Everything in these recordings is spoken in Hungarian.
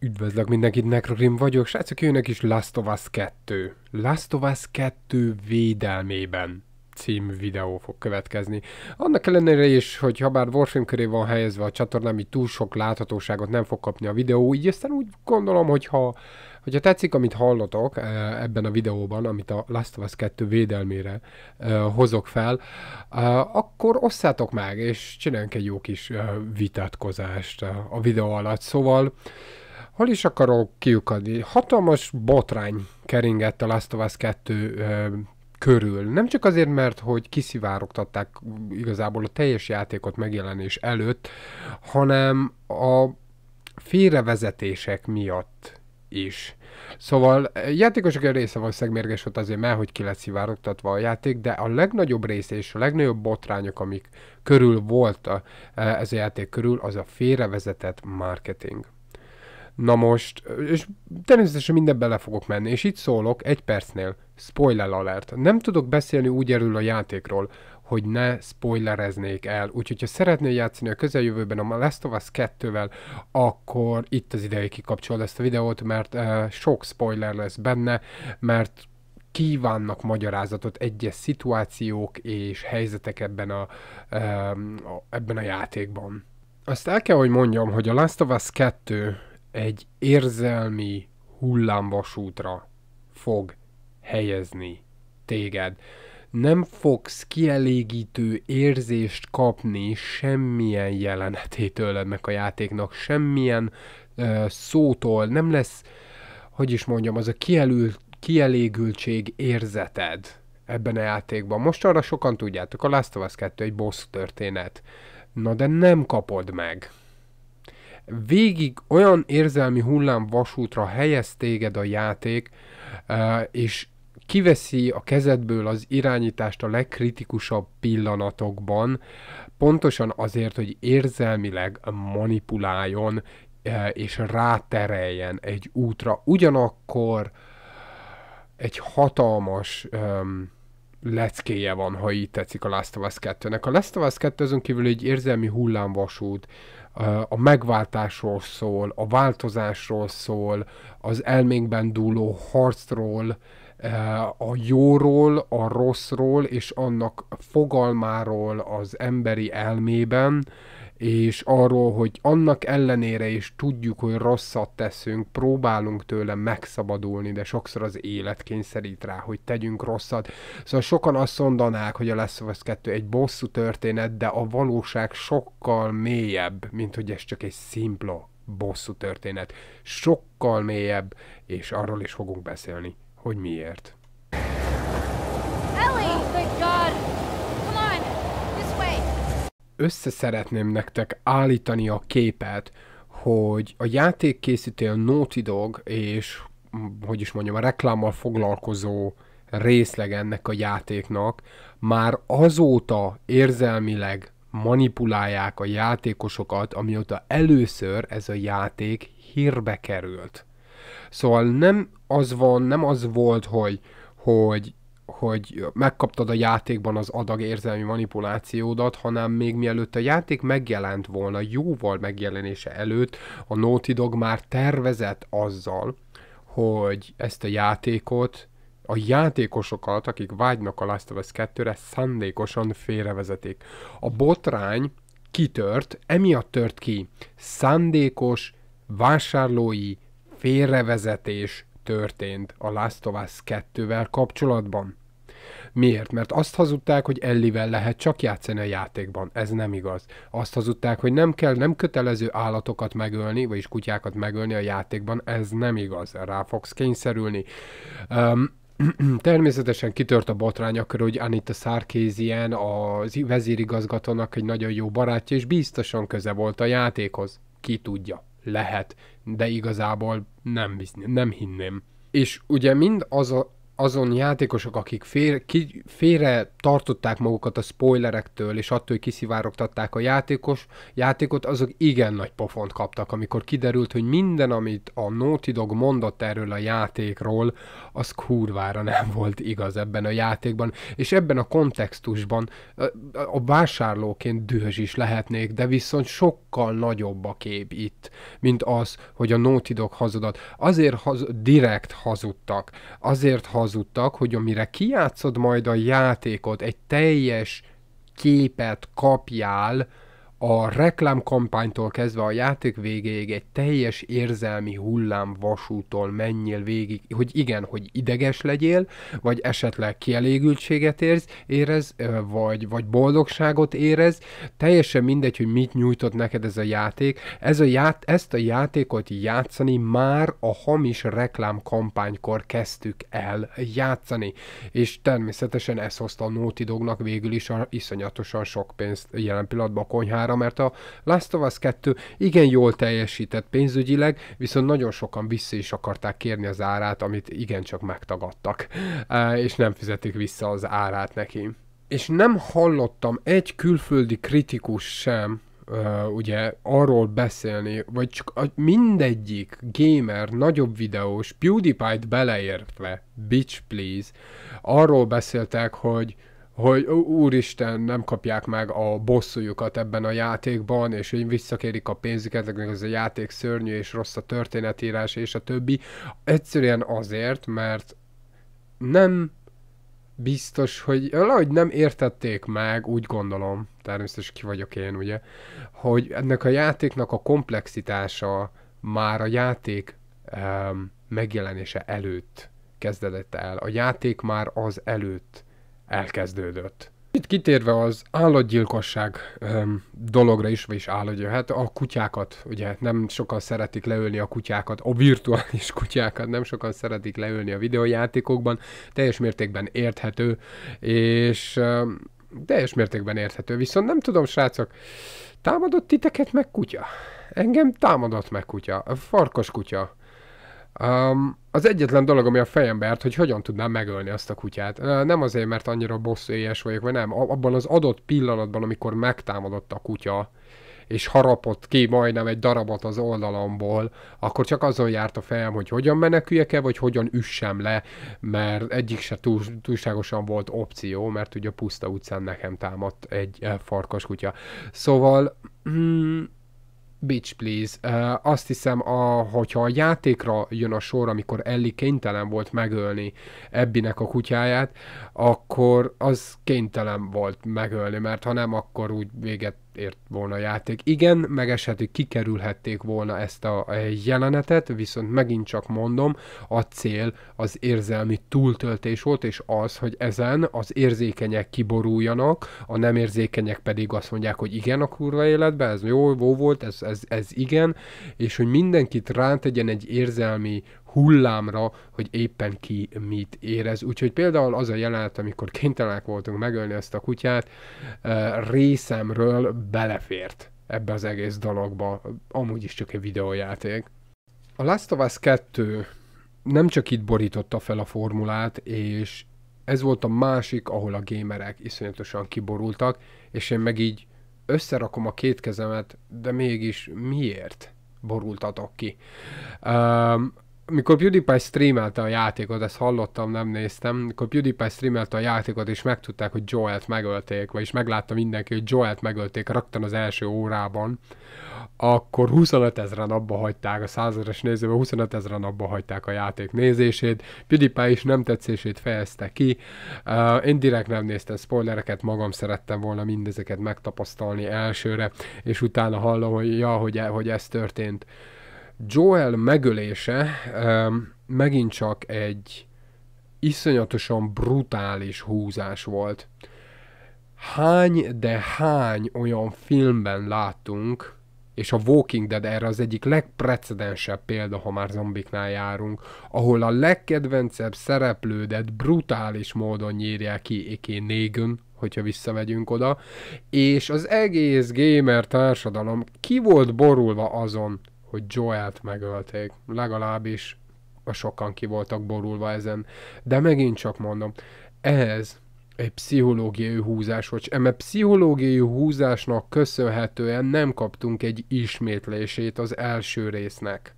Üdvözlök mindenkit, Necrogrim vagyok, srácok, jönnek is Last of Us 2. Last of Us 2 védelmében című videó fog következni. Annak ellenére is, hogy ha bár Warframe köré van helyezve a csatornám, így túl sok láthatóságot nem fog kapni a videó, így aztán úgy gondolom, hogy ha Hogyha tetszik, amit hallotok eh, ebben a videóban, amit a Last of Us 2 védelmére eh, hozok fel, eh, akkor osszátok meg, és csináljunk egy jó kis vitatkozást a videó alatt. Szóval Hol is akarok kiukadni? Hatalmas botrány keringett a Last of Us 2 ö, körül. Nem csak azért, mert hogy kiszivárogtatták igazából a teljes játékot megjelenés előtt, hanem a félrevezetések miatt is. Szóval játékosok egy része van szegmérges volt azért, mert hogy ki lett szivárogtatva a játék, de a legnagyobb része és a legnagyobb botrányok, amik körül volt a, ez a játék körül, az a félrevezetett marketing. Na most, és természetesen minden bele fogok menni, és itt szólok egy percnél, spoiler alert. Nem tudok beszélni úgy erről a játékról, hogy ne spoilereznék el. Úgyhogy, ha szeretnél játszani a közeljövőben a Last of Us 2-vel, akkor itt az ideje kikapcsolod ezt a videót, mert uh, sok spoiler lesz benne, mert kívánnak magyarázatot egyes szituációk és helyzetek ebben a, um, ebben a játékban. Azt el kell, hogy mondjam, hogy a Last of Us 2 egy érzelmi hullámvasútra fog helyezni téged. Nem fogsz kielégítő érzést kapni semmilyen jelenetétől ennek a játéknak, semmilyen ö, szótól, nem lesz, hogy is mondjam, az a kielül, kielégültség érzeted ebben a játékban. Most arra sokan tudjátok, a Last of Us 2 egy boss történet. Na de nem kapod meg végig olyan érzelmi hullám vasútra helyez téged a játék, és kiveszi a kezedből az irányítást a legkritikusabb pillanatokban, pontosan azért, hogy érzelmileg manipuláljon és rátereljen egy útra. Ugyanakkor egy hatalmas um, leckéje van, ha így tetszik a Last of Us 2-nek. A Last of Us 2 azon kívül egy érzelmi hullámvasút, a megváltásról szól, a változásról szól, az elménkben dúló harcról, a jóról, a rosszról és annak fogalmáról az emberi elmében, és arról, hogy annak ellenére is tudjuk, hogy rosszat teszünk, próbálunk tőle megszabadulni, de sokszor az élet kényszerít rá, hogy tegyünk rosszat. Szóval sokan azt mondanák, hogy a Last of Us 2 egy bosszú történet, de a valóság sokkal mélyebb, mint hogy ez csak egy szimpla bosszú történet. Sokkal mélyebb, és arról is fogunk beszélni, hogy miért. össze szeretném nektek állítani a képet, hogy a játékkészítő a Naughty Dog és, hogy is mondjam, a reklámmal foglalkozó részleg ennek a játéknak, már azóta érzelmileg manipulálják a játékosokat, amióta először ez a játék hírbe került. Szóval nem az van, nem az volt, hogy, hogy hogy megkaptad a játékban az adag érzelmi manipulációdat, hanem még mielőtt a játék megjelent volna, jóval megjelenése előtt a Naughty Dog már tervezett azzal, hogy ezt a játékot a játékosokat, akik vágynak a Last of Us 2-re, szándékosan félrevezetik. A botrány kitört, emiatt tört ki. Szándékos vásárlói félrevezetés történt a Last of Us 2-vel kapcsolatban. Miért? Mert azt hazudták, hogy Ellivel lehet csak játszani a játékban. Ez nem igaz. Azt hazudták, hogy nem kell, nem kötelező állatokat megölni, vagyis kutyákat megölni a játékban. Ez nem igaz. Rá fogsz kényszerülni. Um, Természetesen kitört a botrány akkor, hogy Anita Sarkézien, a vezérigazgatónak egy nagyon jó barátja, és biztosan köze volt a játékhoz. Ki tudja, lehet, de igazából nem, nem hinném. És ugye mind az a, azon játékosok, akik fél, ki, félre tartották magukat a spoilerektől, és attól, hogy kiszivárogtatták a játékos, játékot, azok igen nagy pofont kaptak, amikor kiderült, hogy minden, amit a Naughty Dog mondott erről a játékról, az kurvára nem volt igaz ebben a játékban, és ebben a kontextusban a vásárlóként dühös is lehetnék, de viszont sokkal nagyobb a kép itt, mint az, hogy a Naughty Dog hazudat. Azért haz, direkt hazudtak, azért hazudtak, hazudtak, hogy amire kijátszod majd a játékot, egy teljes képet kapjál, a reklámkampánytól kezdve a játék végéig egy teljes érzelmi hullám vasútól menjél végig, hogy igen, hogy ideges legyél, vagy esetleg kielégültséget érz, érez, vagy, vagy boldogságot érez, teljesen mindegy, hogy mit nyújtott neked ez a játék. Ez a ját, ezt a játékot játszani már a hamis reklámkampánykor kezdtük el játszani, és természetesen ez hozta a Naughty Dognak végül is a, iszonyatosan sok pénzt jelen pillanatban a konyhára, számára, mert a Last of Us 2 igen jól teljesített pénzügyileg, viszont nagyon sokan vissza is akarták kérni az árát, amit igencsak megtagadtak, eh, és nem fizetik vissza az árát neki. És nem hallottam egy külföldi kritikus sem, Uh, ugye arról beszélni, vagy csak a, mindegyik gamer, nagyobb videós, PewDiePie-t beleértve, bitch please, arról beszéltek, hogy hogy úristen, nem kapják meg a bosszújukat ebben a játékban, és hogy visszakérik a pénzüket, ez a játék szörnyű és rossz a történetírás és a többi. Egyszerűen azért, mert nem biztos, hogy valahogy nem értették meg, úgy gondolom, természetesen ki vagyok én, ugye, hogy ennek a játéknak a komplexitása már a játék um, megjelenése előtt kezdett el. A játék már az előtt elkezdődött. Itt kitérve az állatgyilkosság öm, dologra is, vagyis állatgyilkosság, hát a kutyákat, ugye nem sokan szeretik leölni a kutyákat, a virtuális kutyákat nem sokan szeretik leölni a videojátékokban, teljes mértékben érthető, és öm, teljes mértékben érthető, viszont nem tudom, srácok, támadott titeket meg kutya? Engem támadott meg kutya, farkas kutya, Um, az egyetlen dolog, ami a fejembe hogy hogyan tudnám megölni azt a kutyát. Nem azért, mert annyira éjes vagyok, vagy nem. Abban az adott pillanatban, amikor megtámadott a kutya, és harapott ki majdnem egy darabot az oldalamból, akkor csak azon járt a fejem, hogy hogyan meneküljek e vagy hogyan üssem le, mert egyik se túl, túlságosan volt opció, mert ugye a puszta utcán nekem támadt egy eh, kutya. Szóval... Mm, Bitch Please. Uh, azt hiszem, a, hogyha a játékra jön a sor, amikor Ellie kénytelen volt megölni Ebbinek a kutyáját, akkor az kénytelen volt megölni, mert ha nem, akkor úgy véget ért volna a játék. Igen, megeshet, hogy kikerülhették volna ezt a jelenetet, viszont megint csak mondom, a cél az érzelmi túltöltés volt, és az, hogy ezen az érzékenyek kiboruljanak, a nem érzékenyek pedig azt mondják, hogy igen a kurva életbe, ez jó, jó volt, ez, ez, ez igen, és hogy mindenkit rátegyen egy érzelmi hullámra, hogy éppen ki mit érez. Úgyhogy például az a jelenet, amikor kénytelenek voltunk megölni ezt a kutyát, részemről belefért ebbe az egész dologba. Amúgy is csak egy videójáték. A Last of Us 2 nem csak itt borította fel a formulát, és ez volt a másik, ahol a gémerek iszonyatosan kiborultak, és én meg így összerakom a két kezemet, de mégis miért borultatok ki? Um, mikor PewDiePie streamelte a játékot, ezt hallottam, nem néztem, mikor PewDiePie streamelte a játékot, és megtudták, hogy Joel-t megölték, vagyis meglátta mindenki, hogy Joel-t megölték raktan az első órában, akkor 25 ezeren abba hagyták, a százeres nézőben 25 ezeren abba hagyták a játék nézését, PewDiePie is nem tetszését fejezte ki, uh, én direkt nem néztem spoilereket, magam szerettem volna mindezeket megtapasztalni elsőre, és utána hallom, hogy ja, hogy, e, hogy ez történt. Joel megölése um, megint csak egy iszonyatosan brutális húzás volt. Hány, de hány olyan filmben láttunk, és a Walking Dead erre az egyik legprecedensebb példa, ha már zombiknál járunk, ahol a legkedvencebb szereplődet brutális módon nyírják ki Eké Négön, hogyha visszamegyünk oda, és az egész gamer társadalom ki volt borulva azon, hogy Joel-t megölték. Legalábbis a sokan ki voltak borulva ezen. De megint csak mondom, ehhez egy pszichológiai húzás, vagy eme pszichológiai húzásnak köszönhetően nem kaptunk egy ismétlését az első résznek.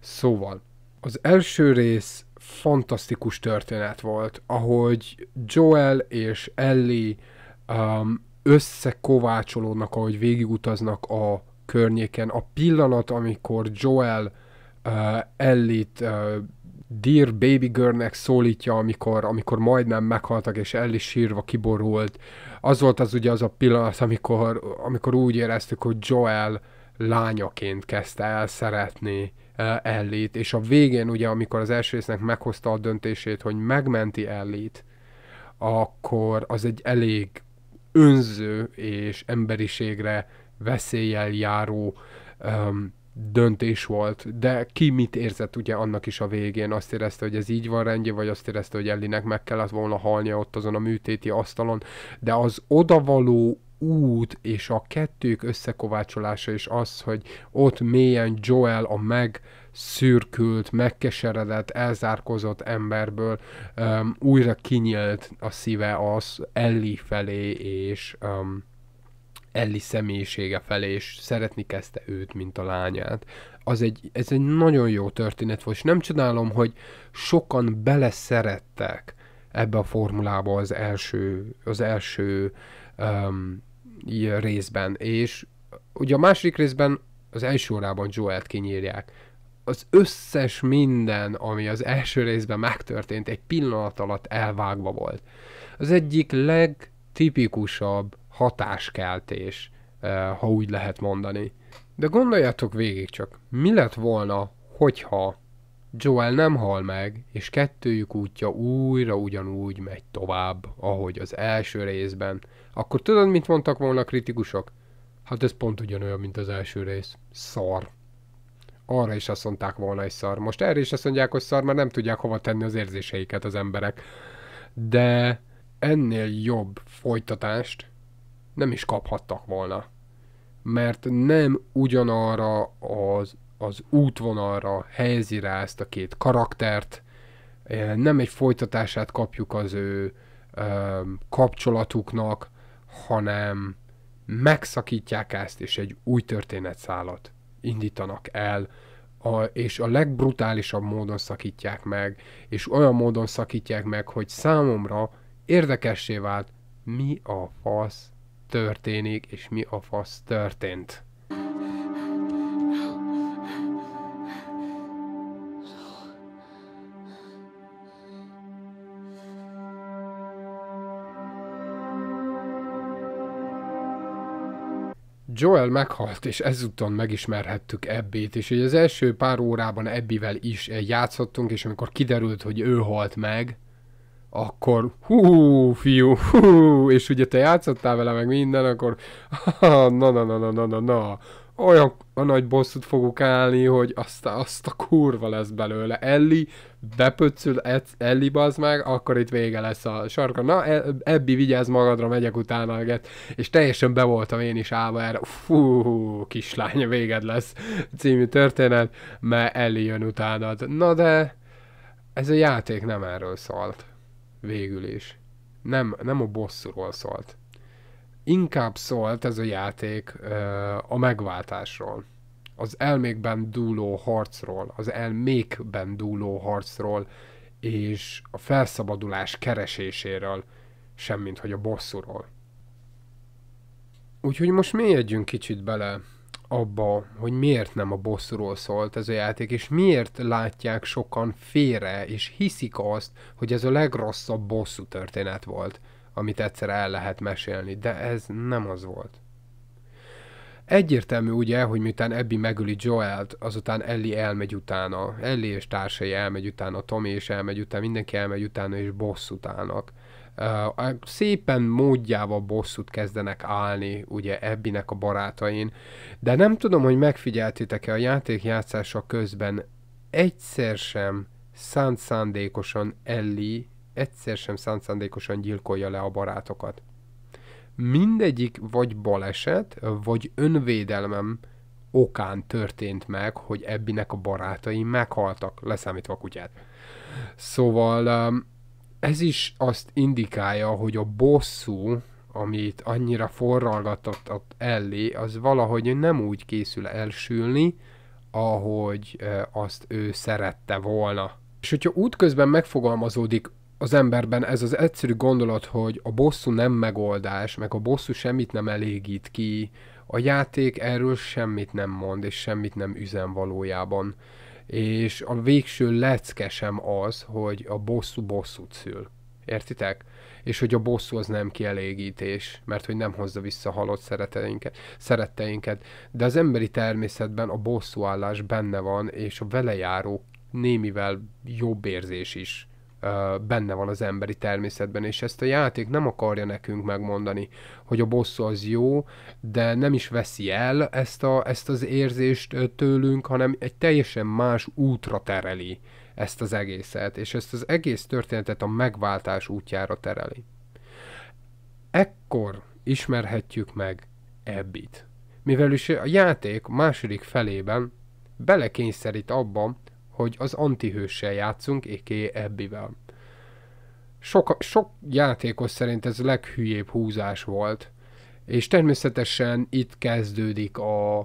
Szóval, az első rész fantasztikus történet volt, ahogy Joel és Ellie um, összekovácsolódnak, ahogy végigutaznak a környéken a pillanat, amikor Joel uh, Ellit uh, Dear Baby Girlnek szólítja, amikor, amikor majdnem meghaltak, és Ellie sírva kiborult. Az volt az ugye az a pillanat, amikor, amikor úgy éreztük, hogy Joel lányaként kezdte el szeretni uh, Ellit, és a végén ugye, amikor az első résznek meghozta a döntését, hogy megmenti Ellit, akkor az egy elég önző és emberiségre veszéllyel járó um, döntés volt, de ki mit érzett ugye annak is a végén, azt érezte, hogy ez így van rendje, vagy azt érezte, hogy Ellinek meg kellett volna halnia ott azon a műtéti asztalon, de az odavaló út és a kettők összekovácsolása és az, hogy ott mélyen Joel a meg szürkült, megkeseredett, elzárkozott emberből um, újra kinyílt a szíve az Ellie felé, és um, Elli személyisége felé, és szeretni kezdte őt, mint a lányát. Az egy, ez egy nagyon jó történet volt, és nem csodálom, hogy sokan beleszerettek ebbe a formulába az első, az első um, részben, és ugye a másik részben az első órában Joel-t kinyírják. Az összes minden, ami az első részben megtörtént, egy pillanat alatt elvágva volt. Az egyik legtipikusabb hatáskeltés, ha úgy lehet mondani. De gondoljatok végig csak, mi lett volna, hogyha Joel nem hal meg, és kettőjük útja újra ugyanúgy megy tovább, ahogy az első részben. Akkor tudod, mit mondtak volna a kritikusok? Hát ez pont ugyanolyan, mint az első rész. Szar. Arra is azt mondták volna, hogy szar. Most erre is azt mondják, hogy szar, mert nem tudják hova tenni az érzéseiket az emberek. De ennél jobb folytatást nem is kaphattak volna. Mert nem ugyanarra az, az útvonalra helyezi rá ezt a két karaktert, eh, nem egy folytatását kapjuk az ő ö, kapcsolatuknak, hanem megszakítják ezt, és egy új történetszálat indítanak el, a, és a legbrutálisabb módon szakítják meg, és olyan módon szakítják meg, hogy számomra érdekessé vált, mi a fasz történik, és mi a fasz történt. Joel meghalt, és ezúton megismerhettük Ebbét, és hogy az első pár órában Ebbivel is játszottunk, és amikor kiderült, hogy ő halt meg, akkor hú, fiú, hú, és ugye te játszottál vele meg minden, akkor na, na, na, na, na, na, na, olyan a nagy bosszút fogok állni, hogy azt, azt a kurva lesz belőle. Elli bepöccül, Elli bazd meg, akkor itt vége lesz a sarka. Na, e, Ebbi, vigyázz magadra, megyek utána, get. és teljesen be voltam én is állva erre. Fú, kislány, véged lesz című történet, mert Elli jön utána. Na de, ez a játék nem erről szólt végül is. Nem, nem a bosszúról szólt. Inkább szólt ez a játék a megváltásról. Az elmékben dúló harcról, az elmékben dúló harcról, és a felszabadulás kereséséről, semmint hogy a bosszúról. Úgyhogy most mélyedjünk kicsit bele abba, hogy miért nem a bosszról szólt ez a játék, és miért látják sokan félre, és hiszik azt, hogy ez a legrosszabb bosszú történet volt, amit egyszer el lehet mesélni, de ez nem az volt. Egyértelmű ugye, hogy miután Abby megüli Joelt, azután Ellie elmegy utána. Ellie és társai elmegy utána, Tommy is elmegy utána, mindenki elmegy utána, és bosszút állnak szépen módjával bosszút kezdenek állni ugye Ebbinek a barátain, de nem tudom, hogy megfigyeltétek-e a játék játszása közben egyszer sem szánt szándékosan Elli, egyszer sem szándékosan gyilkolja le a barátokat. Mindegyik vagy baleset, vagy önvédelmem okán történt meg, hogy ebbinek a barátai meghaltak, leszámítva a kutyát. Szóval um, ez is azt indikálja, hogy a bosszú, amit annyira forralgatott ellé, az valahogy nem úgy készül elsülni, ahogy azt ő szerette volna. És hogyha útközben megfogalmazódik az emberben ez az egyszerű gondolat, hogy a bosszú nem megoldás, meg a bosszú semmit nem elégít ki, a játék erről semmit nem mond, és semmit nem üzen valójában és a végső lecke sem az, hogy a bosszú bosszút szül. Értitek? És hogy a bosszú az nem kielégítés, mert hogy nem hozza vissza halott szeretteinket, szeretteinket. De az emberi természetben a állás benne van, és a velejáró némivel jobb érzés is benne van az emberi természetben, és ezt a játék nem akarja nekünk megmondani, hogy a bosszú az jó, de nem is veszi el ezt, a, ezt az érzést tőlünk, hanem egy teljesen más útra tereli ezt az egészet, és ezt az egész történetet a megváltás útjára tereli. Ekkor ismerhetjük meg Ebbit, mivel is a játék második felében belekényszerít abban, hogy az antihőssel játszunk, éké Ebbivel. Sok, sok játékos szerint ez a leghülyébb húzás volt, és természetesen itt kezdődik a,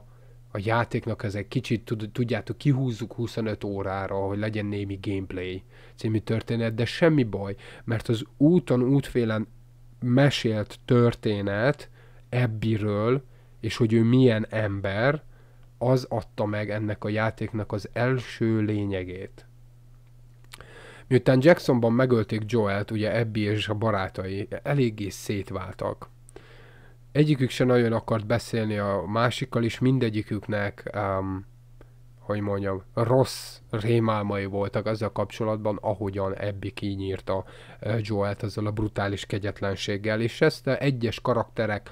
a játéknak ez egy kicsit, tudjátok, kihúzzuk 25 órára, hogy legyen némi gameplay című történet, de semmi baj, mert az úton, útfélen mesélt történet Ebbiről, és hogy ő milyen ember, az adta meg ennek a játéknak az első lényegét. Miután Jacksonban megölték Joelt, ugye Abby és a barátai eléggé szétváltak. Egyikük se nagyon akart beszélni a másikkal, és mindegyiküknek, um, hogy mondjam, rossz rémálmai voltak ezzel kapcsolatban, ahogyan Abby kinyírta uh, Joelt ezzel a brutális kegyetlenséggel, és ezt egyes karakterek uh,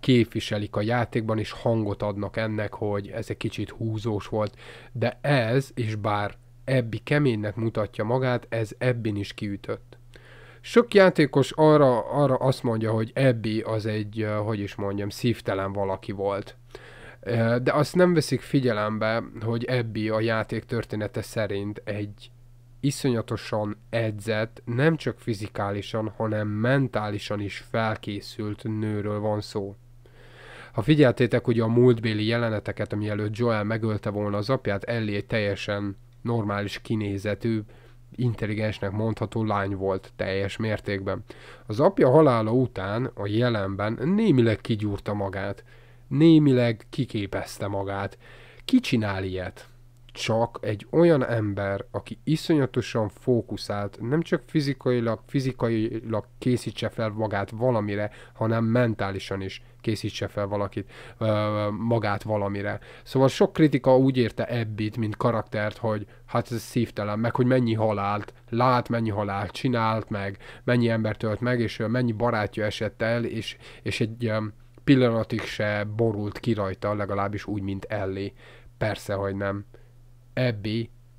képviselik a játékban, és hangot adnak ennek, hogy ez egy kicsit húzós volt, de ez, és bár Ebbi keménynek mutatja magát, ez Ebbin is kiütött. Sok játékos arra, arra azt mondja, hogy Ebbi az egy, hogy is mondjam, szívtelen valaki volt. De azt nem veszik figyelembe, hogy Ebbi a játék története szerint egy iszonyatosan edzett, nem csak fizikálisan, hanem mentálisan is felkészült nőről van szó. Ha figyeltétek ugye a múltbéli jeleneteket, amielőtt Joel megölte volna az apját, Ellie egy teljesen normális kinézetű, intelligensnek mondható lány volt teljes mértékben. Az apja halála után a jelenben némileg kigyúrta magát, némileg kiképezte magát. Ki csinál ilyet? csak egy olyan ember, aki iszonyatosan fókuszált, nem csak fizikailag, fizikailag készítse fel magát valamire, hanem mentálisan is készítse fel valakit, magát valamire. Szóval sok kritika úgy érte Ebbit, mint karaktert, hogy hát ez szívtelen, meg hogy mennyi halált, lát mennyi halált, csinált meg, mennyi ember tölt meg, és mennyi barátja esett el, és, és egy pillanatig se borult ki rajta, legalábbis úgy, mint Ellie. Persze, hogy nem. EB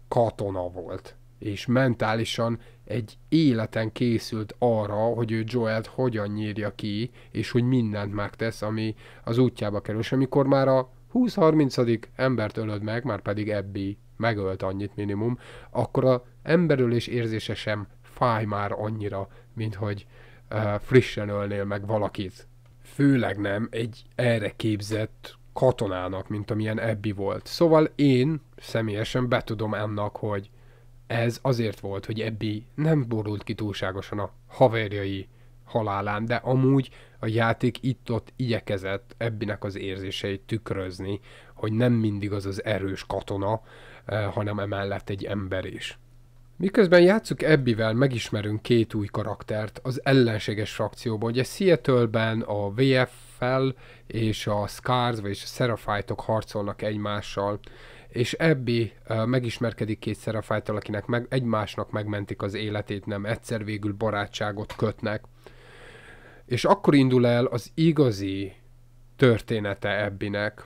katona volt, és mentálisan egy életen készült arra, hogy ő Joelt hogyan nyírja ki, és hogy mindent megtesz, ami az útjába kerül. És amikor már a 20-30. embert ölöd meg, már pedig ebbi megölt annyit minimum, akkor a emberölés érzése sem fáj már annyira, mint hogy uh, frissen ölnél meg valakit. Főleg nem egy erre képzett katonának, mint amilyen Ebbi volt. Szóval én személyesen betudom annak, hogy ez azért volt, hogy Ebbi nem borult ki túlságosan a haverjai halálán, de amúgy a játék itt-ott igyekezett Ebbinek az érzéseit tükrözni, hogy nem mindig az az erős katona, eh, hanem emellett egy ember is. Miközben játszuk Ebbivel, megismerünk két új karaktert az ellenséges frakcióban, Ugye Seattle-ben a VFL és a Scars, vagyis a seraphite harcolnak egymással, és Ebbi uh, megismerkedik két seraphite akinek meg, egymásnak megmentik az életét, nem egyszer végül barátságot kötnek. És akkor indul el az igazi története Ebbinek.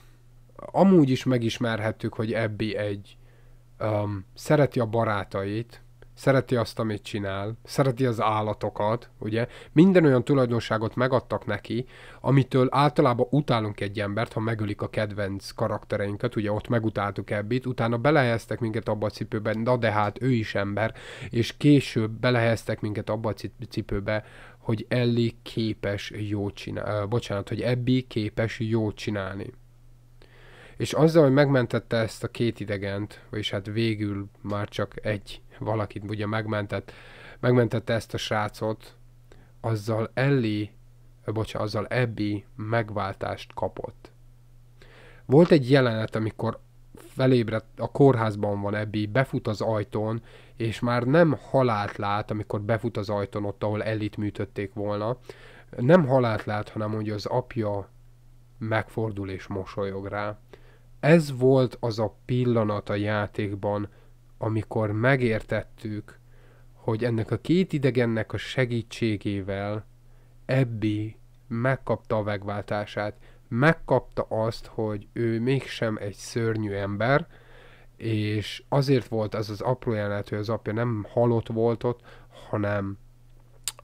Amúgy is megismerhettük, hogy Ebbi egy um, szereti a barátait, szereti azt, amit csinál, szereti az állatokat, ugye? Minden olyan tulajdonságot megadtak neki, amitől általában utálunk egy embert, ha megölik a kedvenc karaktereinket, ugye ott megutáltuk ebbit, utána belehelyeztek minket abba a cipőbe, na de hát ő is ember, és később belehelyeztek minket abba a cipőbe, hogy Ellie képes jót csinálni, bocsánat, hogy Ebbi képes jót csinálni. És azzal, hogy megmentette ezt a két idegent, vagyis hát végül már csak egy valakit ugye megmentett, megmentette ezt a srácot, azzal Elli, bocsá, azzal ebbi megváltást kapott. Volt egy jelenet, amikor felébredt, a kórházban van Ebbi, befut az ajtón, és már nem halált lát, amikor befut az ajtón ott, ahol Ellit műtötték volna. Nem halált lát, hanem hogy az apja megfordul és mosolyog rá. Ez volt az a pillanat a játékban, amikor megértettük, hogy ennek a két idegennek a segítségével Ebbi megkapta a megváltását, megkapta azt, hogy ő mégsem egy szörnyű ember, és azért volt az az apró jelenet, hogy az apja nem halott volt ott, hanem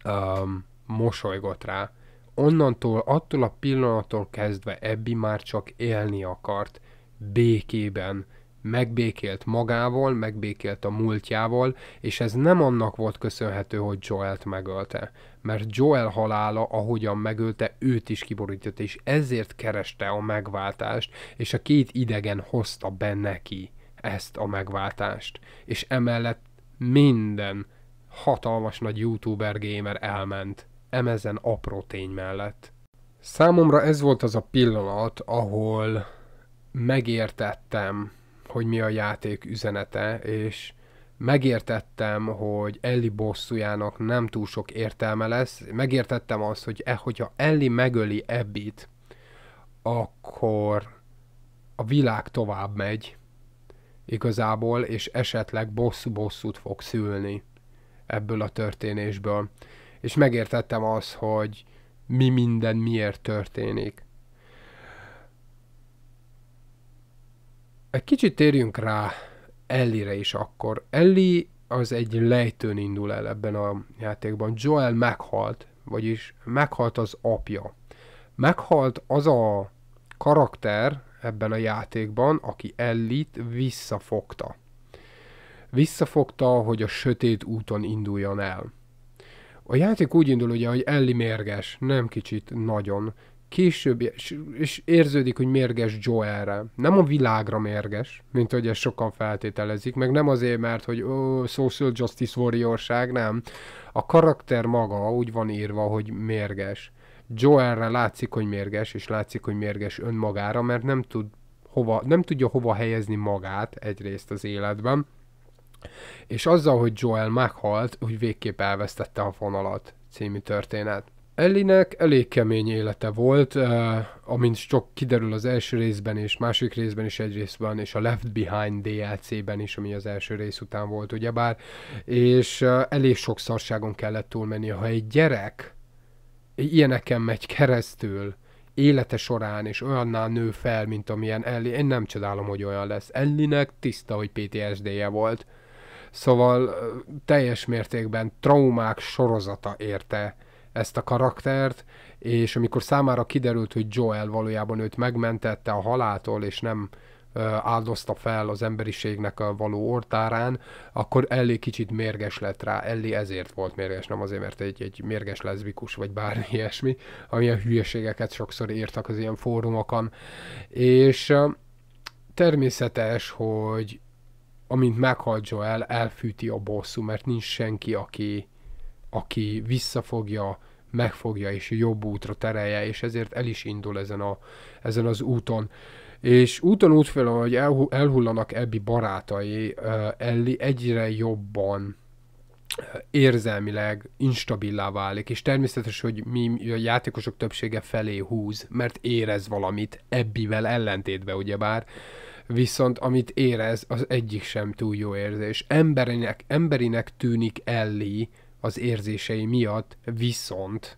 um, mosolygott rá. Onnantól, attól a pillanattól kezdve Ebbi már csak élni akart, békében, megbékélt magával, megbékélt a múltjával, és ez nem annak volt köszönhető, hogy Joelt megölte, mert Joel halála, ahogyan megölte, őt is kiborította, és ezért kereste a megváltást, és a két idegen hozta be neki ezt a megváltást, és emellett minden hatalmas nagy youtuber gamer elment, emezen apró tény mellett. Számomra ez volt az a pillanat, ahol megértettem, hogy mi a játék üzenete, és megértettem, hogy Ellie bosszújának nem túl sok értelme lesz. Megértettem azt, hogy e, hogyha Ellie megöli Ebbit, akkor a világ tovább megy igazából, és esetleg bosszú-bosszút fog szülni ebből a történésből. És megértettem azt, hogy mi minden miért történik. Egy kicsit térjünk rá Ellire is akkor. Ellie az egy lejtőn indul el ebben a játékban. Joel meghalt, vagyis meghalt az apja. Meghalt az a karakter ebben a játékban, aki Ellit visszafogta. Visszafogta, hogy a sötét úton induljon el. A játék úgy indul ugye, hogy Elli mérges, nem kicsit, nagyon később, és érződik, hogy mérges Joelre. Nem a világra mérges, mint hogy ezt sokan feltételezik, meg nem azért, mert hogy ó, social justice warriorság, nem. A karakter maga úgy van írva, hogy mérges. Joelre látszik, hogy mérges, és látszik, hogy mérges önmagára, mert nem tud hova, nem tudja hova helyezni magát egyrészt az életben, és azzal, hogy Joel meghalt, úgy végképp elvesztette a fonalat című történet. Ellinek elég kemény élete volt, uh, amint sok kiderül az első részben és másik részben is egy részben, és a Left Behind DLC-ben is, ami az első rész után volt, ugyebár, és uh, elég sok szarságon kellett túlmenni. Ha egy gyerek ilyeneken megy keresztül, élete során, és olyanná nő fel, mint amilyen Ellie, én nem csodálom, hogy olyan lesz. Ellinek tiszta, hogy PTSD-je volt. Szóval eh, teljes mértékben traumák sorozata érte ezt a karaktert, és amikor számára kiderült, hogy Joel valójában őt megmentette a haláltól, és nem áldozta fel az emberiségnek a való ortárán, akkor Ellie kicsit mérges lett rá. Ellie ezért volt mérges, nem azért, mert egy, egy mérges leszbikus, vagy bármi ilyesmi, amilyen hülyeségeket sokszor írtak az ilyen fórumokon. És természetes, hogy amint meghalt Joel, elfűti a bosszú, mert nincs senki, aki, aki visszafogja, megfogja és jobb útra terelje, és ezért el is indul ezen, a, ezen az úton. És úton útfél, hogy elhullanak Ebbi barátai, eh, Elli egyre jobban eh, érzelmileg instabilá válik, és természetes, hogy mi a játékosok többsége felé húz, mert érez valamit ebbivel ellentétben, ugyebár, viszont amit érez, az egyik sem túl jó érzés. Emberinek, emberinek tűnik Ellie, az érzései miatt, viszont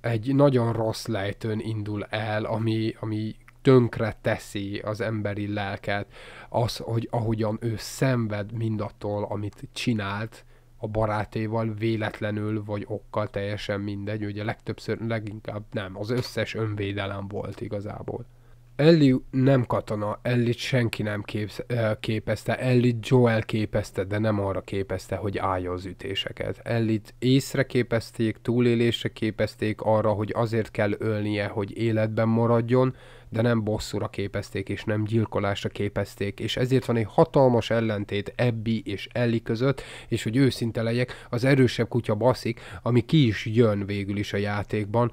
egy nagyon rossz lejtőn indul el, ami, ami tönkre teszi az emberi lelket, az, hogy ahogyan ő szenved mindattól, amit csinált, a barátéval véletlenül vagy okkal teljesen mindegy, ugye legtöbbször, leginkább nem, az összes önvédelem volt igazából. Elli nem katona, ellit senki nem képz, képezte, ellit Joel képezte, de nem arra képezte, hogy állja az ütéseket. ellie észre képezték, túlélésre képezték arra, hogy azért kell ölnie, hogy életben maradjon, de nem bosszúra képezték, és nem gyilkolásra képezték, és ezért van egy hatalmas ellentét Ebbi és Elli között, és hogy őszinte legyek, az erősebb kutya baszik, ami ki is jön végül is a játékban,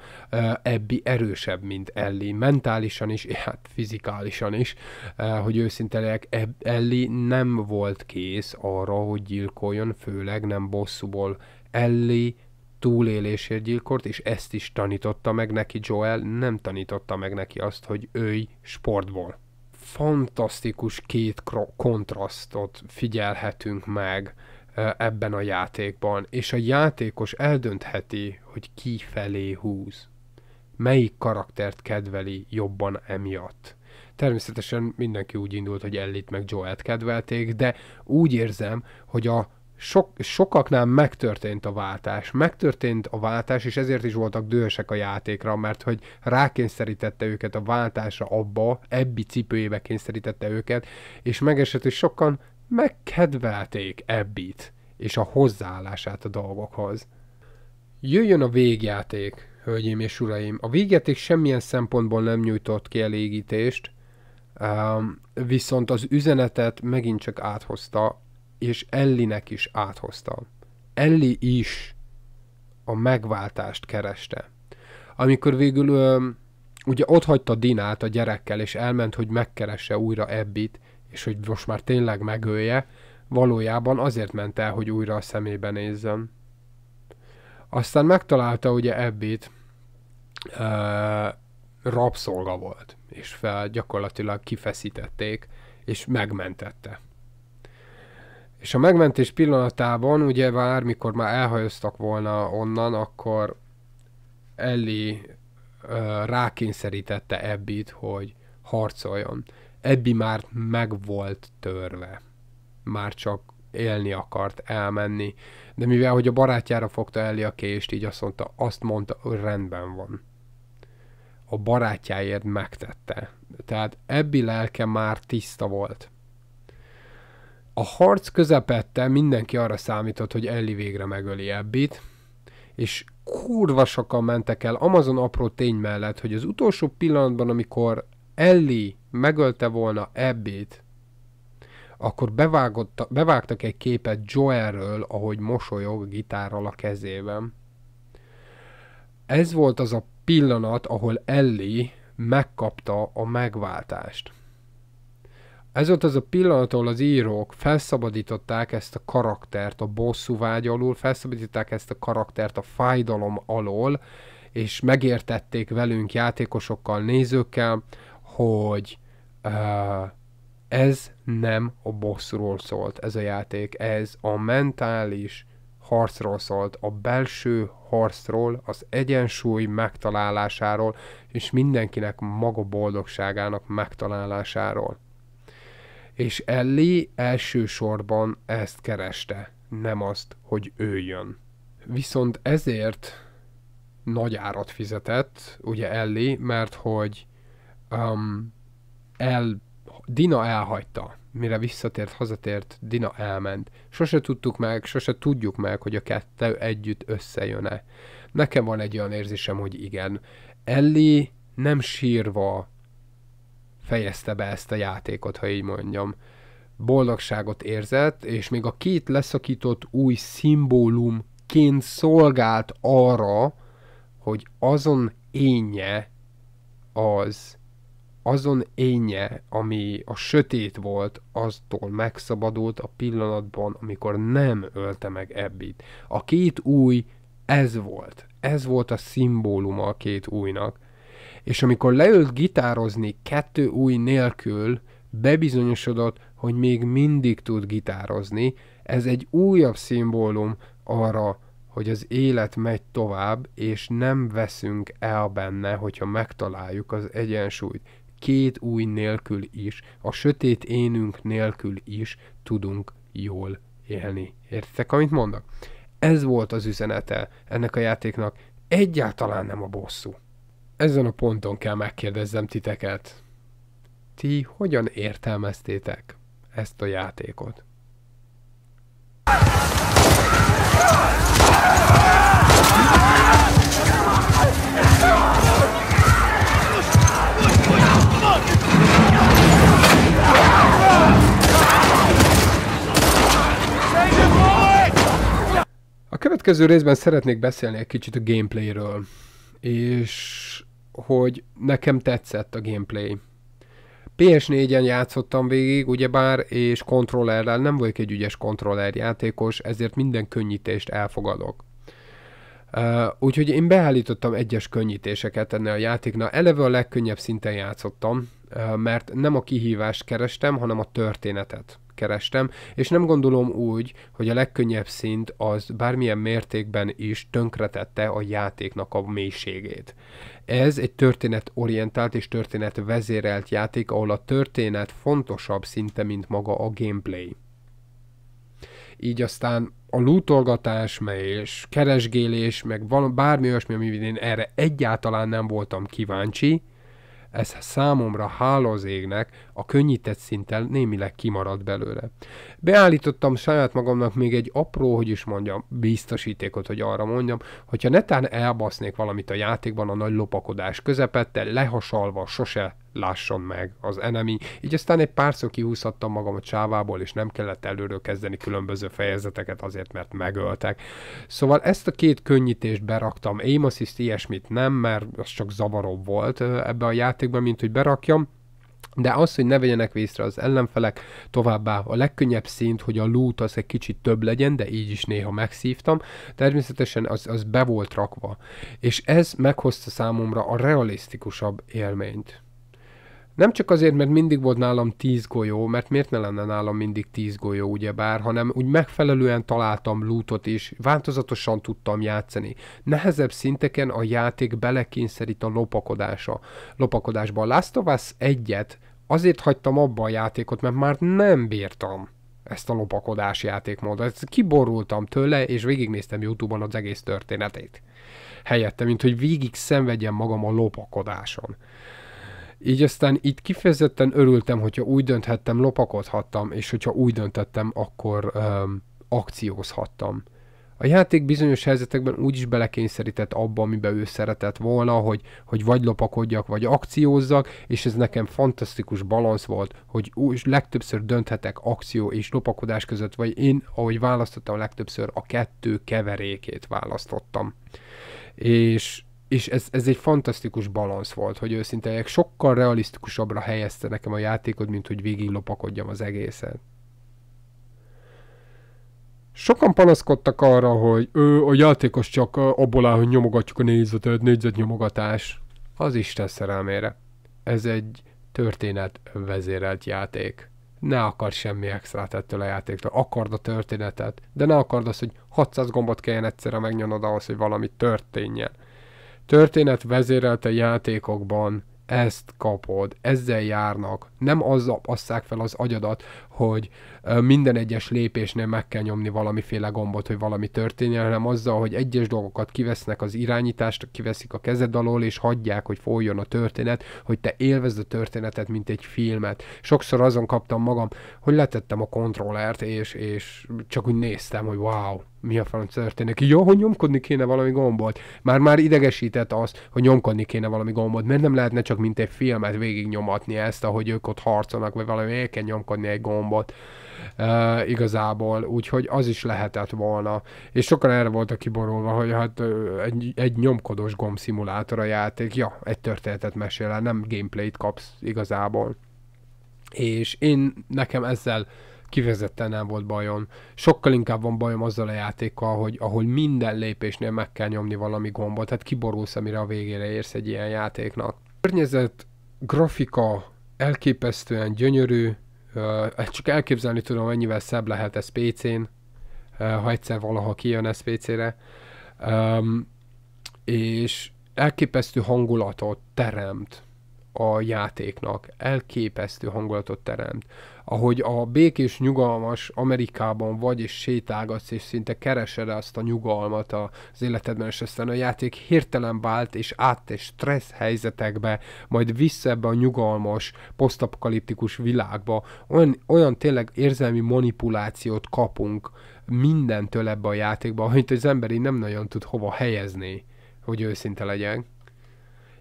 Ebbi erősebb, mint Elli, mentálisan is, hát fizikálisan is, hogy őszinte legyek, Elli nem volt kész arra, hogy gyilkoljon, főleg nem bosszúból. Elli túlélésért gyilkolt, és ezt is tanította meg neki Joel, nem tanította meg neki azt, hogy őj sportból. Fantasztikus két kontrasztot figyelhetünk meg ebben a játékban, és a játékos eldöntheti, hogy ki felé húz. Melyik karaktert kedveli jobban emiatt. Természetesen mindenki úgy indult, hogy Ellit meg Joel-t kedvelték, de úgy érzem, hogy a sok, sokaknál megtörtént a váltás. Megtörtént a váltás, és ezért is voltak dühösek a játékra, mert hogy rákényszerítette őket a váltásra abba, ebbi cipőjébe kényszerítette őket, és megesett, hogy sokan megkedvelték ebbit, és a hozzáállását a dolgokhoz. Jöjjön a végjáték, hölgyeim és uraim. A végjáték semmilyen szempontból nem nyújtott kielégítést, viszont az üzenetet megint csak áthozta és Ellinek is áthoztam. Elli is a megváltást kereste. Amikor végül ö, ugye ott hagyta Dinát a gyerekkel, és elment, hogy megkeresse újra Ebbit, és hogy most már tényleg megölje, valójában azért ment el, hogy újra a szemébe nézzem. Aztán megtalálta ugye Ebbit, ö, rabszolga volt, és fel gyakorlatilag kifeszítették, és megmentette. És a megmentés pillanatában, ugye bármikor már elhajoztak volna onnan, akkor Ellie ö, rákényszerítette Ebbit, hogy harcoljon. Ebbi már meg volt törve. Már csak élni akart, elmenni. De mivel, hogy a barátjára fogta Ellie a kést, így azt mondta, azt mondta, hogy rendben van. A barátjáért megtette. Tehát Ebbi lelke már tiszta volt a harc közepette mindenki arra számított, hogy Ellie végre megöli Ebbit, és kurva sokan mentek el Amazon apró tény mellett, hogy az utolsó pillanatban, amikor Ellie megölte volna Ebbit, akkor bevágtak egy képet Joelről, ahogy mosolyog a gitárral a kezében. Ez volt az a pillanat, ahol Ellie megkapta a megváltást. Ez volt az a pillanat, ahol az írók felszabadították ezt a karaktert a bosszú vágy alól, felszabadították ezt a karaktert a fájdalom alól, és megértették velünk, játékosokkal, nézőkkel, hogy uh, ez nem a bosszról szólt ez a játék, ez a mentális harcról szólt, a belső harcról, az egyensúly megtalálásáról, és mindenkinek maga boldogságának megtalálásáról és Ellie elsősorban ezt kereste, nem azt, hogy ő jön. Viszont ezért nagy árat fizetett, ugye Ellie, mert hogy um, el, Dina elhagyta, mire visszatért, hazatért, Dina elment. Sose tudtuk meg, sose tudjuk meg, hogy a kettő együtt összejön-e. Nekem van egy olyan érzésem, hogy igen. Ellie nem sírva fejezte be ezt a játékot, ha így mondjam. Boldogságot érzett, és még a két leszakított új szimbólumként szolgált arra, hogy azon énje az, azon énje, ami a sötét volt, aztól megszabadult a pillanatban, amikor nem ölte meg Ebbit. A két új ez volt. Ez volt a szimbóluma a két újnak és amikor leült gitározni kettő új nélkül, bebizonyosodott, hogy még mindig tud gitározni, ez egy újabb szimbólum arra, hogy az élet megy tovább, és nem veszünk el benne, hogyha megtaláljuk az egyensúlyt. Két új nélkül is, a sötét énünk nélkül is tudunk jól élni. Értek, amit mondok? Ez volt az üzenete ennek a játéknak. Egyáltalán nem a bosszú ezen a ponton kell megkérdezzem titeket. Ti hogyan értelmeztétek ezt a játékot? A következő részben szeretnék beszélni egy kicsit a gameplayről, és hogy nekem tetszett a gameplay. PS4-en játszottam végig, ugyebár, és kontrollerrel nem vagyok egy ügyes kontroller játékos, ezért minden könnyítést elfogadok. Uh, úgyhogy én beállítottam egyes könnyítéseket ennél a játéknál. Eleve a legkönnyebb szinten játszottam, mert nem a kihívást kerestem, hanem a történetet kerestem, és nem gondolom úgy, hogy a legkönnyebb szint az bármilyen mértékben is tönkretette a játéknak a mélységét. Ez egy történetorientált és történetvezérelt játék, ahol a történet fontosabb szinte, mint maga a gameplay. Így aztán a lootolgatás, meg és keresgélés, meg bármi olyasmi, amivel én erre egyáltalán nem voltam kíváncsi, ez számomra hála az égnek, a könnyített szinten némileg kimaradt belőle. Beállítottam saját magamnak még egy apró, hogy is mondjam, biztosítékot, hogy arra mondjam, hogyha netán elbasznék valamit a játékban a nagy lopakodás közepette, lehasalva sose lásson meg az enemi. Így aztán egy szó kihúzhattam magam a csávából, és nem kellett előről kezdeni különböző fejezeteket azért, mert megöltek. Szóval ezt a két könnyítést beraktam. Aim assist ilyesmit nem, mert az csak zavaróbb volt ebbe a játékban, mint hogy berakjam. De az, hogy ne vegyenek vészre az ellenfelek, továbbá a legkönnyebb szint, hogy a loot az egy kicsit több legyen, de így is néha megszívtam, természetesen az, az be volt rakva. És ez meghozta számomra a realisztikusabb élményt. Nem csak azért, mert mindig volt nálam tíz golyó, mert miért ne lenne nálam mindig tíz golyó, ugyebár, hanem úgy megfelelően találtam lútot és változatosan tudtam játszani. Nehezebb szinteken a játék belekényszerít a lopakodása. Lopakodásba. Last of Us azért hagytam abba a játékot, mert már nem bírtam ezt a lopakodás játékmódot. Ezt kiborultam tőle, és végignéztem Youtube-on az egész történetét. Helyette, mint hogy végig szenvedjem magam a lopakodáson. Így aztán itt kifejezetten örültem, hogyha úgy dönthettem, lopakodhattam, és hogyha úgy döntettem, akkor um, akciózhattam. A játék bizonyos helyzetekben úgy is belekényszerített abba, amiben ő szeretett volna, hogy, hogy vagy lopakodjak, vagy akciózzak, és ez nekem fantasztikus balansz volt, hogy úgy legtöbbször dönthetek akció és lopakodás között, vagy én, ahogy választottam legtöbbször, a kettő keverékét választottam. És és ez, ez egy fantasztikus balansz volt, hogy őszintejek sokkal realisztikusabbra helyezte nekem a játékod, mint hogy végig lopakodjam az egészet. Sokan panaszkodtak arra, hogy ő, a játékos csak abból áll, hogy nyomogatjuk a négyzetet, nyomogatás. Az Isten szerelmére. Ez egy történet vezérelt játék. Ne akar semmi extrát ettől a játéktól. Akard a történetet, de ne akard azt, hogy 600 gombot kelljen egyszerre megnyomnod ahhoz, hogy valami történjen történet vezérelte játékokban ezt kapod, ezzel járnak, nem azzal passzák fel az agyadat, hogy minden egyes lépésnél meg kell nyomni valamiféle gombot, hogy valami történjen, hanem azzal, hogy egyes dolgokat kivesznek az irányítást, kiveszik a kezed alól, és hagyják, hogy folyjon a történet, hogy te élvezd a történetet, mint egy filmet. Sokszor azon kaptam magam, hogy letettem a kontrollert, és, és csak úgy néztem, hogy wow, mi a franc történik. Jó, hogy nyomkodni kéne valami gombot. Már már idegesített az, hogy nyomkodni kéne valami gombot, mert nem lehetne csak mint egy filmet végignyomatni ezt, ahogy ők ott harcolnak, vagy valami el kell nyomkodni egy gombot gombot uh, igazából, úgyhogy az is lehetett volna. És sokan erre voltak kiborulva, hogy hát egy, egy nyomkodós gomb szimulátor a játék, ja, egy történetet mesél el, nem gameplayt kapsz igazából. És én nekem ezzel kifejezetten nem volt bajom. Sokkal inkább van bajom azzal a játékkal, hogy ahol minden lépésnél meg kell nyomni valami gombot, tehát kiborulsz, amire a végére érsz egy ilyen játéknak. A környezet, grafika elképesztően gyönyörű, ezt csak elképzelni tudom, mennyivel szebb lehet ez PC-n, ha egyszer valaha kijön SPC-re. Um, és elképesztő hangulatot teremt a játéknak. Elképesztő hangulatot teremt. Ahogy a békés, nyugalmas Amerikában vagy, és sétálgatsz, és szinte keresed azt a nyugalmat az életedben, és aztán a játék hirtelen vált, és át és stressz helyzetekbe, majd vissza ebbe a nyugalmas, posztapokaliptikus világba. Olyan, olyan tényleg érzelmi manipulációt kapunk mindentől ebbe a játékba, amit az emberi nem nagyon tud hova helyezni, hogy őszinte legyen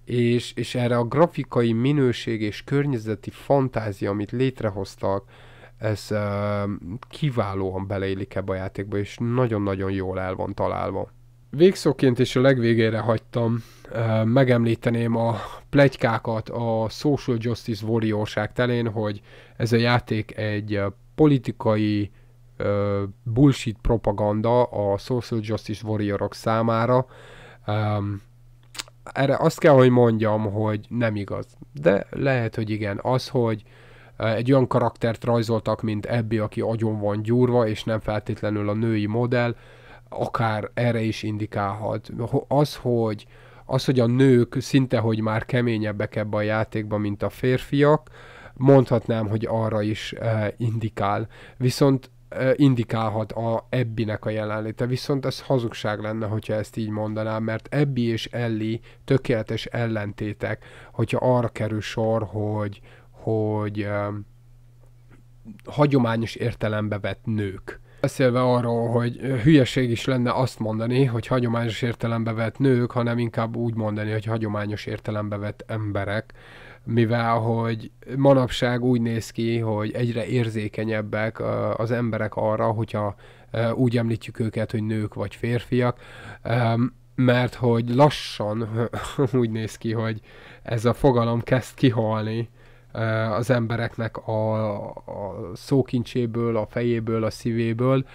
és, és erre a grafikai minőség és környezeti fantázia, amit létrehoztak, ez uh, kiválóan beleillik ebbe a játékba, és nagyon-nagyon jól el van találva. Végszóként és a legvégére hagytam, uh, megemlíteném a plegykákat a Social Justice warrior telén, hogy ez a játék egy politikai uh, bullshit propaganda a Social Justice warrior számára, um, erre azt kell, hogy mondjam, hogy nem igaz. De lehet, hogy igen. Az, hogy egy olyan karaktert rajzoltak, mint Ebbi, aki agyon van gyúrva, és nem feltétlenül a női modell, akár erre is indikálhat. Az, hogy az, hogy a nők szinte, hogy már keményebbek ebbe a játékba, mint a férfiak, mondhatnám, hogy arra is eh, indikál. Viszont indikálhat a Ebbinek a jelenléte, viszont ez hazugság lenne, hogyha ezt így mondanám, mert Ebbi és Ellie tökéletes ellentétek, hogyha arra kerül sor, hogy, hogy eh, hagyományos értelembe vett nők. Beszélve arról, hogy hülyeség is lenne azt mondani, hogy hagyományos értelembe vett nők, hanem inkább úgy mondani, hogy hagyományos értelembe vett emberek mivel hogy manapság úgy néz ki, hogy egyre érzékenyebbek az emberek arra, hogyha úgy említjük őket, hogy nők vagy férfiak, mert hogy lassan úgy néz ki, hogy ez a fogalom kezd kihalni az embereknek a, a szókincséből, a fejéből, a szívéből,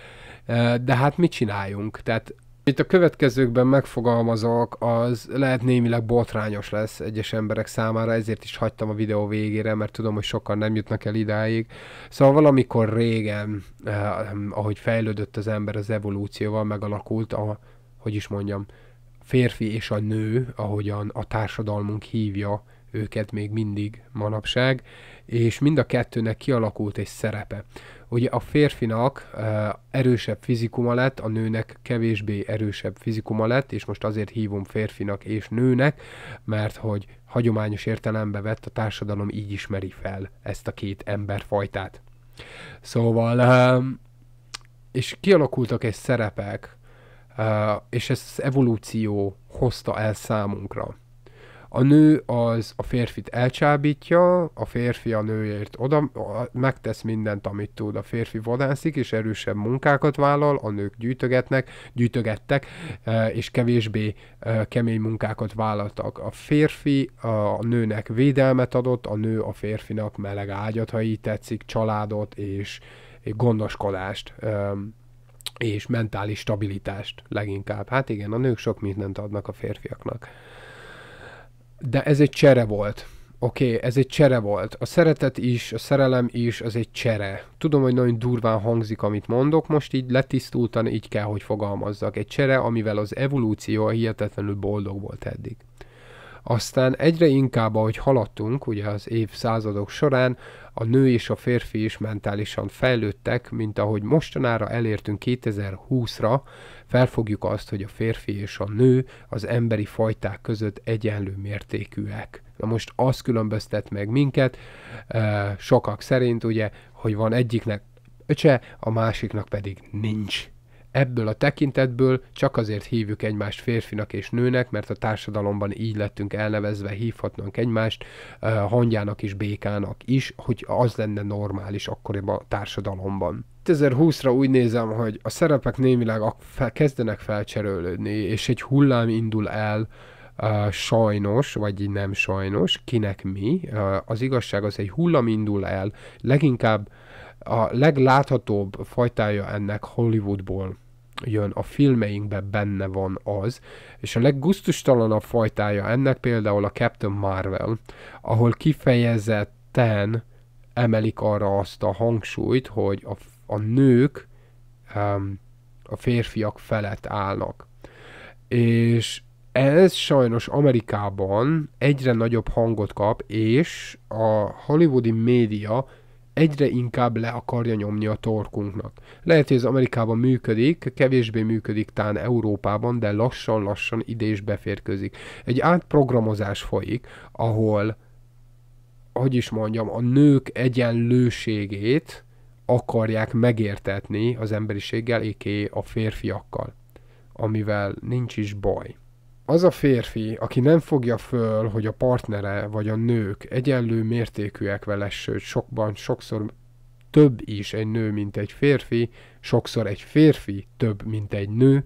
de hát mit csináljunk? Tehát itt a következőkben megfogalmazok, az lehet némileg botrányos lesz egyes emberek számára, ezért is hagytam a videó végére, mert tudom, hogy sokan nem jutnak el idáig. Szóval valamikor régen, eh, ahogy fejlődött az ember az evolúcióval, megalakult a, hogy is mondjam, férfi és a nő, ahogyan a társadalmunk hívja őket még mindig manapság, és mind a kettőnek kialakult egy szerepe hogy a férfinak erősebb fizikuma lett, a nőnek kevésbé erősebb fizikuma lett, és most azért hívom férfinak és nőnek, mert hogy hagyományos értelembe vett a társadalom így ismeri fel ezt a két emberfajtát. Szóval, és kialakultak egy szerepek, és ez evolúció hozta el számunkra a nő az a férfit elcsábítja, a férfi a nőért oda, megtesz mindent, amit tud. A férfi vadászik, és erősebb munkákat vállal, a nők gyűjtögetnek, gyűjtögettek, e, és kevésbé e, kemény munkákat vállaltak. A férfi a nőnek védelmet adott, a nő a férfinak meleg ágyat, ha így tetszik, családot és gondoskodást e, és mentális stabilitást leginkább. Hát igen, a nők sok mindent adnak a férfiaknak de ez egy csere volt. Oké, okay, ez egy csere volt. A szeretet is, a szerelem is, az egy csere. Tudom, hogy nagyon durván hangzik, amit mondok, most így letisztultan így kell, hogy fogalmazzak. Egy csere, amivel az evolúció hihetetlenül boldog volt eddig. Aztán egyre inkább, ahogy haladtunk, ugye az évszázadok során, a nő és a férfi is mentálisan fejlődtek, mint ahogy mostanára elértünk 2020-ra, felfogjuk azt, hogy a férfi és a nő az emberi fajták között egyenlő mértékűek. Na most az különböztet meg minket, eh, sokak szerint ugye, hogy van egyiknek öcse, a másiknak pedig nincs ebből a tekintetből csak azért hívjuk egymást férfinak és nőnek, mert a társadalomban így lettünk elnevezve, hívhatnánk egymást uh, hangyának és békának is, hogy az lenne normális akkoriban a társadalomban. 2020-ra úgy nézem, hogy a szerepek némileg fel, kezdenek felcserélődni, és egy hullám indul el, Uh, sajnos, vagy nem sajnos, kinek mi, uh, az igazság az egy hullam indul el, leginkább a legláthatóbb fajtája ennek Hollywoodból jön a filmeinkben benne van az, és a leggusztustalanabb fajtája ennek például a Captain Marvel, ahol kifejezetten emelik arra azt a hangsúlyt, hogy a, a nők um, a férfiak felett állnak. És ez sajnos Amerikában egyre nagyobb hangot kap, és a hollywoodi média egyre inkább le akarja nyomni a torkunknak. Lehet, hogy ez Amerikában működik, kevésbé működik tán Európában, de lassan-lassan ide is beférkőzik. Egy átprogramozás folyik, ahol, hogy is mondjam, a nők egyenlőségét akarják megértetni az emberiséggel, éké a férfiakkal, amivel nincs is baj az a férfi, aki nem fogja föl, hogy a partnere vagy a nők egyenlő mértékűek vele, sőt sokban, sokszor több is egy nő, mint egy férfi, sokszor egy férfi több, mint egy nő,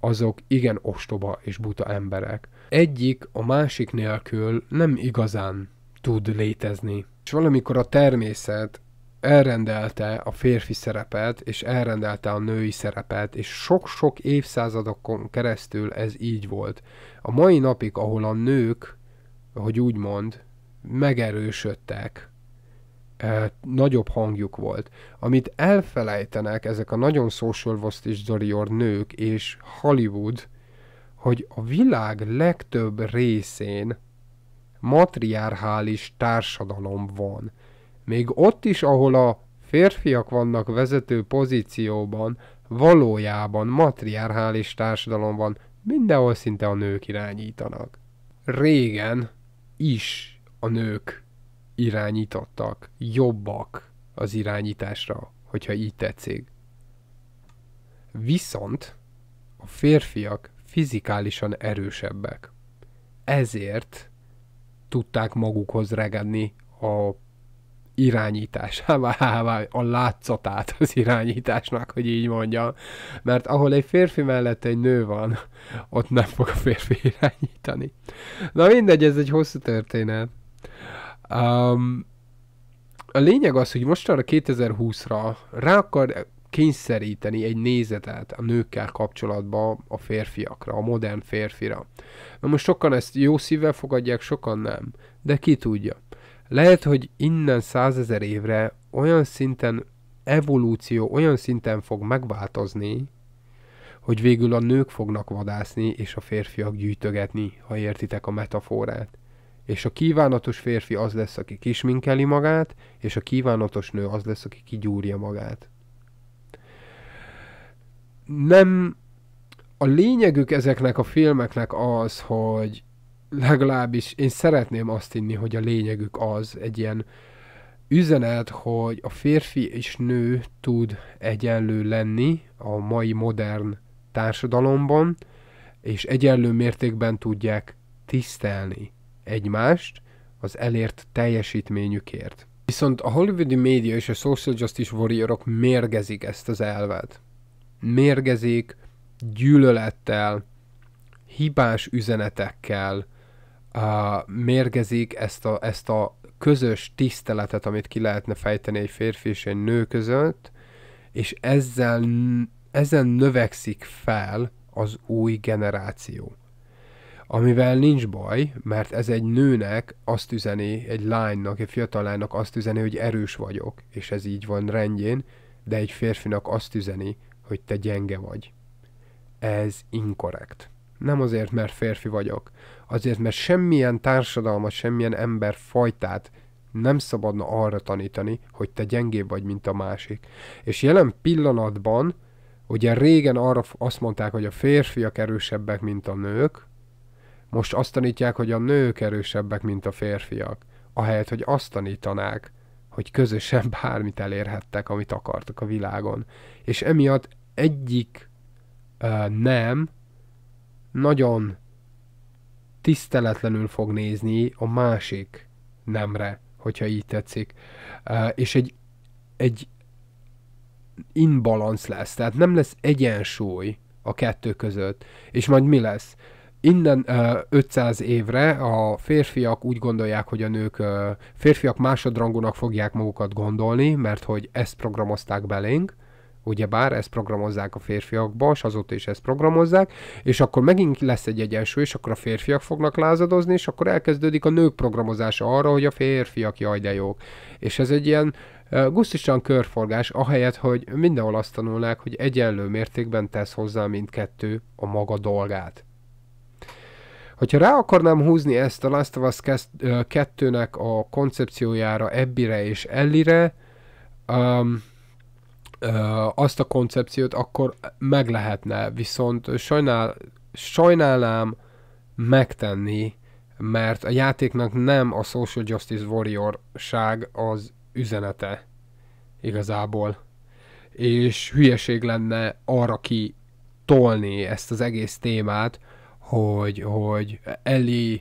azok igen ostoba és buta emberek. Egyik a másik nélkül nem igazán tud létezni. És valamikor a természet elrendelte a férfi szerepet, és elrendelte a női szerepet, és sok-sok évszázadokon keresztül ez így volt. A mai napig, ahol a nők, hogy úgy mond, megerősödtek, e, nagyobb hangjuk volt. Amit elfelejtenek ezek a nagyon social vosztisdorior nők és Hollywood, hogy a világ legtöbb részén matriarchális társadalom van még ott is, ahol a férfiak vannak vezető pozícióban, valójában matriarchális van, mindenhol szinte a nők irányítanak. Régen is a nők irányítottak, jobbak az irányításra, hogyha így tetszik. Viszont a férfiak fizikálisan erősebbek. Ezért tudták magukhoz ragadni a irányításává, a látszatát az irányításnak, hogy így mondja. Mert ahol egy férfi mellett egy nő van, ott nem fog a férfi irányítani. Na mindegy, ez egy hosszú történet. Um, a lényeg az, hogy mostanra 2020-ra rá akar kényszeríteni egy nézetet a nőkkel kapcsolatban a férfiakra, a modern férfira. Na most sokan ezt jó szívvel fogadják, sokan nem. De ki tudja. Lehet, hogy innen százezer évre olyan szinten evolúció olyan szinten fog megváltozni, hogy végül a nők fognak vadászni, és a férfiak gyűjtögetni, ha értitek a metaforát. És a kívánatos férfi az lesz, aki kisminkeli magát, és a kívánatos nő az lesz, aki kigyúrja magát. Nem a lényegük ezeknek a filmeknek az, hogy legalábbis én szeretném azt hinni, hogy a lényegük az egy ilyen üzenet, hogy a férfi és nő tud egyenlő lenni a mai modern társadalomban, és egyenlő mértékben tudják tisztelni egymást az elért teljesítményükért. Viszont a hollywoodi média és a social justice warriorok mérgezik ezt az elvet. Mérgezik gyűlölettel, hibás üzenetekkel, uh, mérgezik ezt a, ezt a közös tiszteletet, amit ki lehetne fejteni egy férfi és egy nő között, és ezzel, ezzel növekszik fel az új generáció. Amivel nincs baj, mert ez egy nőnek azt üzeni, egy lánynak, egy fiatal lánynak azt üzeni, hogy erős vagyok, és ez így van rendjén, de egy férfinak azt üzeni, hogy te gyenge vagy. Ez inkorrekt. Nem azért, mert férfi vagyok, Azért, mert semmilyen társadalmat, semmilyen ember fajtát nem szabadna arra tanítani, hogy te gyengébb vagy, mint a másik. És jelen pillanatban, ugye régen arra azt mondták, hogy a férfiak erősebbek, mint a nők, most azt tanítják, hogy a nők erősebbek, mint a férfiak. Ahelyett, hogy azt tanítanák, hogy közösen bármit elérhettek, amit akartak a világon. És emiatt egyik uh, nem nagyon tiszteletlenül fog nézni a másik nemre, hogyha így tetszik. És egy, egy imbalansz lesz, tehát nem lesz egyensúly a kettő között. És majd mi lesz? Innen ö, 500 évre a férfiak úgy gondolják, hogy a nők ö, férfiak másodrangúnak fogják magukat gondolni, mert hogy ezt programozták belénk, ugyebár ezt programozzák a férfiakba, és azóta is ezt programozzák, és akkor megint lesz egy egyensúly, és akkor a férfiak fognak lázadozni, és akkor elkezdődik a nők programozása arra, hogy a férfiak jaj de jók. És ez egy ilyen uh, gusztusan körforgás, ahelyett, hogy mindenhol azt tanulnák, hogy egyenlő mértékben tesz hozzá mindkettő a maga dolgát. Hogyha rá akarnám húzni ezt a Last of Us 2-nek a koncepciójára, Ebbire és Ellire, um, azt a koncepciót, akkor meg lehetne, viszont sajnál, sajnálnám megtenni, mert a játéknak nem a social justice warrior-ság az üzenete igazából. És hülyeség lenne arra ki tolni ezt az egész témát, hogy, hogy Ellie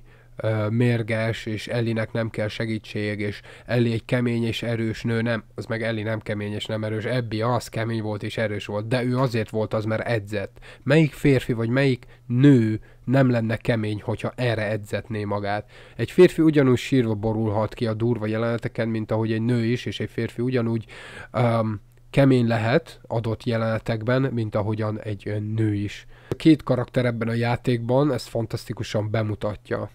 mérges, és Ellinek nem kell segítség, és Ellie egy kemény és erős nő, nem, az meg Ellie nem kemény és nem erős, Ebbi az kemény volt és erős volt, de ő azért volt az, mert edzett. Melyik férfi vagy melyik nő nem lenne kemény, hogyha erre edzetné magát. Egy férfi ugyanúgy sírva borulhat ki a durva jeleneteken, mint ahogy egy nő is, és egy férfi ugyanúgy um, kemény lehet adott jelenetekben, mint ahogyan egy nő is. A két karakter ebben a játékban ezt fantasztikusan bemutatja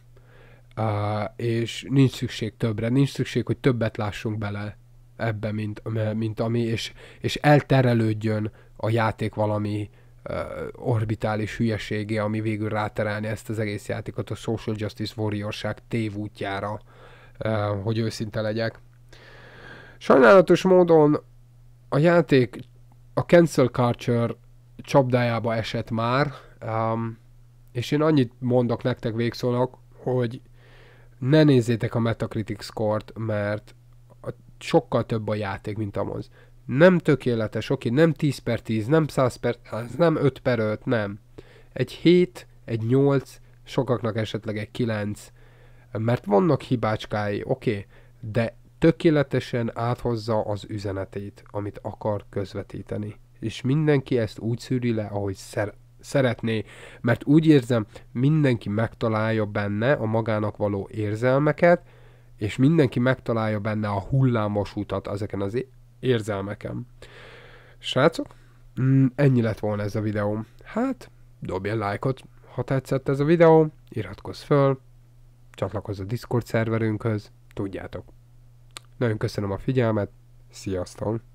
és nincs szükség többre, nincs szükség, hogy többet lássunk bele ebbe, mint, mint ami, és, és elterelődjön a játék valami uh, orbitális hülyeségé, ami végül ráterelni ezt az egész játékot a Social Justice Warriorság tévútjára, uh, hogy őszinte legyek. Sajnálatos módon a játék a cancel culture csapdájába esett már, um, és én annyit mondok nektek végszónak, hogy ne nézzétek a Metacritic score mert a, sokkal több a játék, mint a moz. Nem tökéletes, oké, nem 10 per 10, nem 100 per 100, nem 5 per 5, nem. Egy 7, egy 8, sokaknak esetleg egy 9, mert vannak hibácskái, oké, de tökéletesen áthozza az üzenetét, amit akar közvetíteni. És mindenki ezt úgy szűri le, ahogy, szer- szeretné, mert úgy érzem, mindenki megtalálja benne a magának való érzelmeket, és mindenki megtalálja benne a hullámos utat ezeken az érzelmeken. Srácok, mm, ennyi lett volna ez a videóm. Hát, egy lájkot, ha tetszett ez a videó, iratkozz föl, csatlakozz a Discord szerverünkhöz, tudjátok. Nagyon köszönöm a figyelmet, sziasztok!